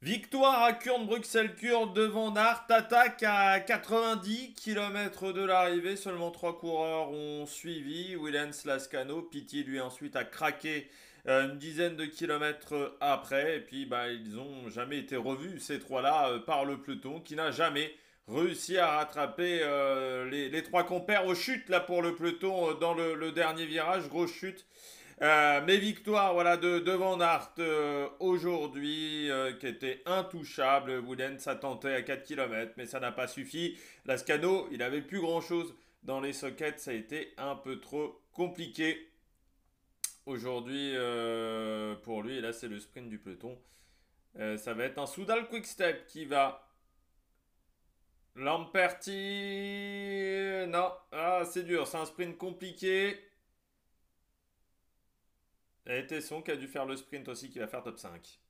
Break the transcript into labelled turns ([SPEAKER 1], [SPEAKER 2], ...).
[SPEAKER 1] Victoire à Kurn, Bruxelles-Kurn devant Nart. Attaque à 90 km de l'arrivée. Seulement trois coureurs ont suivi. Willens Lascano, Pitti lui ensuite a craqué euh, une dizaine de kilomètres après. Et puis bah, ils n'ont jamais été revus, ces trois-là, euh, par le peloton qui n'a jamais réussi à rattraper euh, les, trois compères aux chutes là pour le peloton dans le, le dernier virage. Grosse chute euh, mes victoires, victoire voilà, de, Van Aert euh, aujourd'hui, euh, qui était intouchable. Wooden, ça tenté à 4 km, mais ça n'a pas suffi. Lascano, il n'avait plus grand-chose dans les sockets, ça a été un peu trop compliqué. Aujourd'hui, pour lui, et là c'est le sprint du peloton, ça va être un Soudal Quick-Step qui va Lamperti. Non, ah, c'est dur, c'est un sprint compliqué. Et Tesson qui a dû faire le sprint aussi, qui va faire top 5.